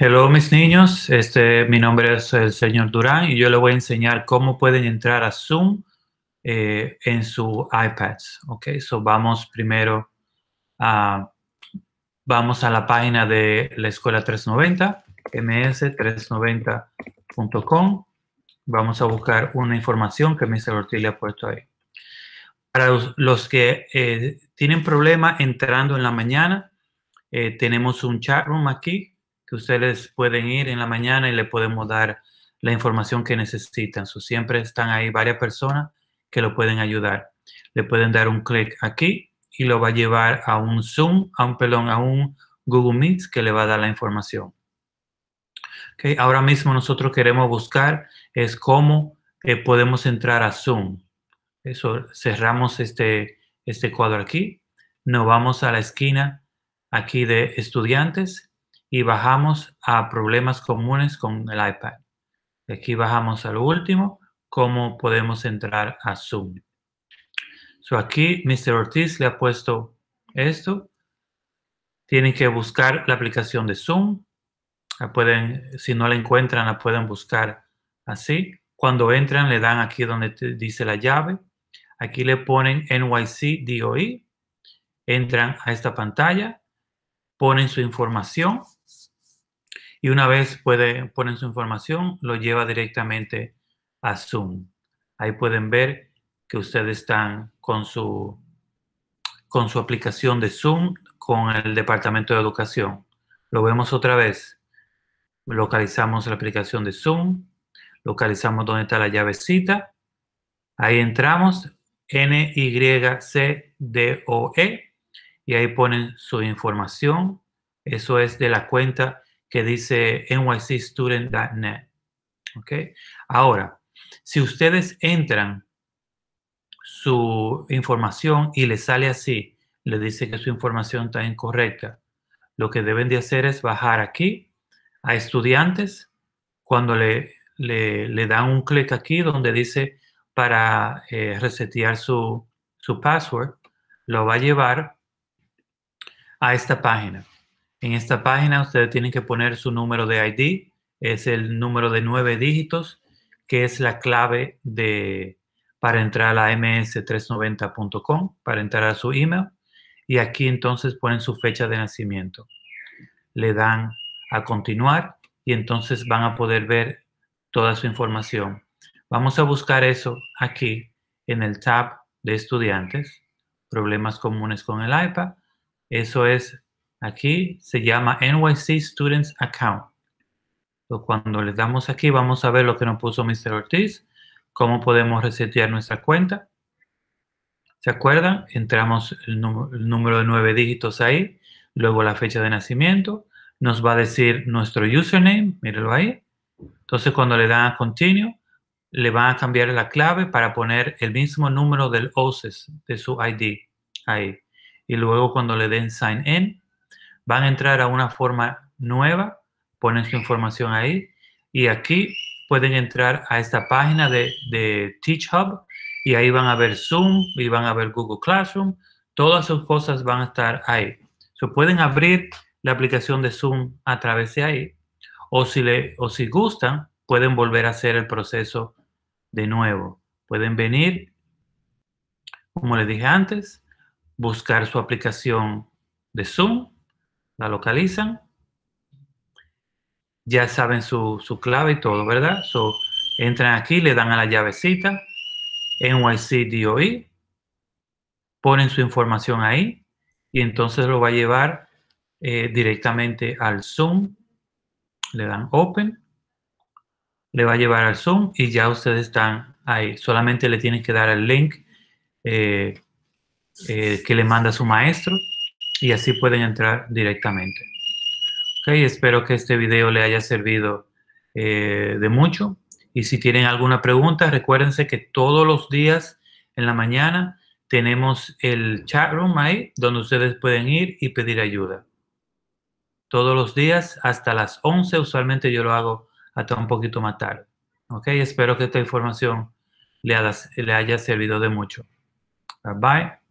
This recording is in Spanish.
Hello mis niños, este, mi nombre es el señor Durán y yo les voy a enseñar cómo pueden entrar a Zoom eh, en su iPads. Ok, so vamos primero a, vamos a la página de la escuela 390, ms390.com. Vamos a buscar una información que Mr. Ortiz le ha puesto ahí. Para los, que eh, tienen problema entrando en la mañana, eh, tenemos un chat room aquí que ustedes pueden ir en la mañana y le podemos dar la información que necesitan. Su siempre están ahí varias personas que lo pueden ayudar. Le pueden dar un clic aquí y lo va a llevar a un Zoom, a un, perdón, a un Google Meet que le va a dar la información. Okay, ahora mismo nosotros queremos buscar es cómo eh, podemos entrar a Zoom. Eso, cerramos este, este cuadro aquí. Nos vamos a la esquina aquí de estudiantes y bajamos a problemas comunes con el iPad. Aquí bajamos al último, cómo podemos entrar a Zoom. aquí Mr. Ortiz le ha puesto esto. Tienen que buscar la aplicación de Zoom. La pueden, si no la encuentran, la pueden buscar así. Cuando entran, le dan aquí donde dice la llave. Aquí le ponen NYC DOI. E. Entran a esta pantalla, ponen su información y una vez puede, poner su información, lo lleva directamente a Zoom. Ahí pueden ver que ustedes están con su, con su aplicación de Zoom con el Departamento de Educación. Lo vemos otra vez. Localizamos la aplicación de Zoom, localizamos dónde está la llavecita, ahí entramos, E y ahí ponen su información. Eso es de la cuenta que dice nycstudent.net. ¿Ok? Ahora, si ustedes entran su información y le sale así, le dice que su información está incorrecta, lo que deben de hacer es bajar aquí a estudiantes cuando le, le, dan un clic aquí donde dice para eh, resetear su, su password, lo va a llevar a esta página. En esta página ustedes tienen que poner su número de ID, es el número de nueve dígitos, que es la clave de, para entrar a ms390.com, para entrar a su email. Y aquí entonces ponen su fecha de nacimiento. Le dan a continuar y entonces van a poder ver toda su información. Vamos a buscar eso aquí en el tab de estudiantes, problemas comunes con el iPad. Eso es Aquí se llama NYC Students Account. Cuando le damos aquí, vamos a ver lo que nos puso Mr. Ortiz, cómo podemos resetear nuestra cuenta. ¿Se acuerdan? Entramos el, número de nueve dígitos ahí, luego la fecha de nacimiento, nos va a decir nuestro username, mírenlo ahí. Entonces cuando le dan a continue, le van a cambiar la clave para poner el mismo número del OSES e de su ID ahí. Y luego cuando le den sign in, van a entrar a una forma nueva, ponen su información ahí y aquí pueden entrar a esta página de, de Teach Hub y ahí van a ver Zoom y van a ver Google Classroom. Todas sus cosas van a estar ahí. se pueden abrir la aplicación de Zoom a través de ahí o si, le, o si gustan, pueden volver a hacer el proceso de nuevo. Pueden venir, como les dije antes, buscar su aplicación de Zoom la localizan, ya saben su, clave y todo, ¿verdad? So, entran aquí, le dan a la llavecita, NYC DOE, ponen su información ahí y entonces lo va a llevar eh, directamente al Zoom. Le dan Open, le va a llevar al Zoom y ya ustedes están ahí. Solamente le tienen que dar el link eh, eh, que le manda su maestro y así pueden entrar directamente. Ok, espero que este video le haya servido eh, de mucho. Y si tienen alguna pregunta, recuérdense que todos los días en la mañana tenemos el chat room ahí donde ustedes pueden ir y pedir ayuda. Todos los días hasta las 11, usualmente yo lo hago hasta un poquito más tarde. Ok, espero que esta información le, haya, le haya servido de mucho. Bye bye.